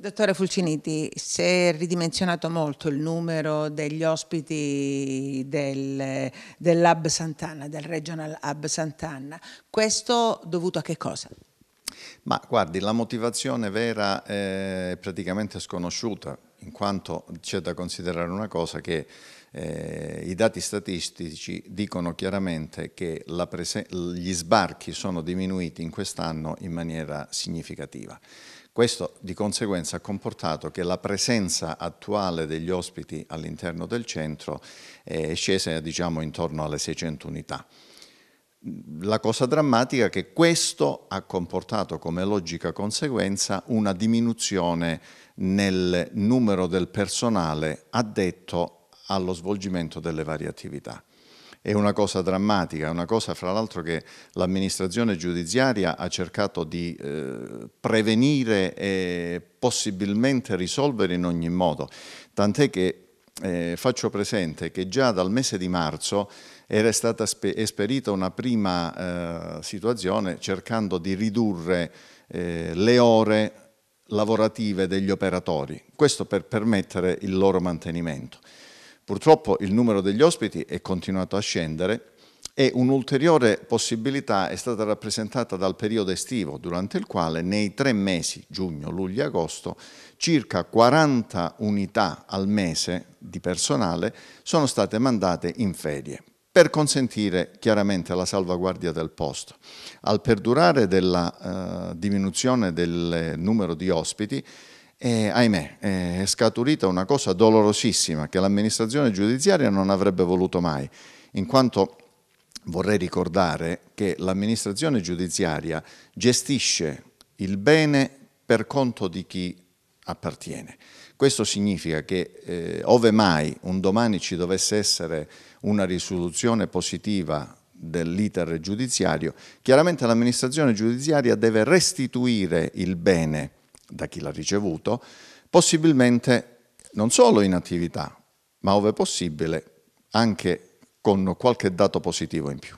Dottore Fulciniti, si è ridimensionato molto il numero degli ospiti del, dell'Hub Sant'Anna, del Regional Hub Sant'Anna. Questo dovuto a che cosa? Ma guardi, la motivazione vera è praticamente sconosciuta, in quanto c'è da considerare una cosa che eh, i dati statistici dicono chiaramente che gli sbarchi sono diminuiti in quest'anno in maniera significativa. Questo di conseguenza ha comportato che la presenza attuale degli ospiti all'interno del centro eh, è scesa diciamo, intorno alle 600 unità la cosa drammatica è che questo ha comportato come logica conseguenza una diminuzione nel numero del personale addetto allo svolgimento delle varie attività. È una cosa drammatica, è una cosa fra l'altro che l'amministrazione giudiziaria ha cercato di eh, prevenire e possibilmente risolvere in ogni modo, tant'è che eh, faccio presente che già dal mese di marzo era stata esperita una prima eh, situazione cercando di ridurre eh, le ore lavorative degli operatori, questo per permettere il loro mantenimento. Purtroppo il numero degli ospiti è continuato a scendere e un'ulteriore possibilità è stata rappresentata dal periodo estivo, durante il quale nei tre mesi, giugno, luglio e agosto, circa 40 unità al mese di personale sono state mandate in ferie per consentire chiaramente la salvaguardia del posto. Al perdurare della eh, diminuzione del numero di ospiti, eh, ahimè, eh, è scaturita una cosa dolorosissima che l'amministrazione giudiziaria non avrebbe voluto mai, in quanto vorrei ricordare che l'amministrazione giudiziaria gestisce il bene per conto di chi appartiene. Questo significa che eh, ove mai un domani ci dovesse essere una risoluzione positiva dell'iter giudiziario, chiaramente l'amministrazione giudiziaria deve restituire il bene da chi l'ha ricevuto, possibilmente non solo in attività, ma ove possibile anche con qualche dato positivo in più.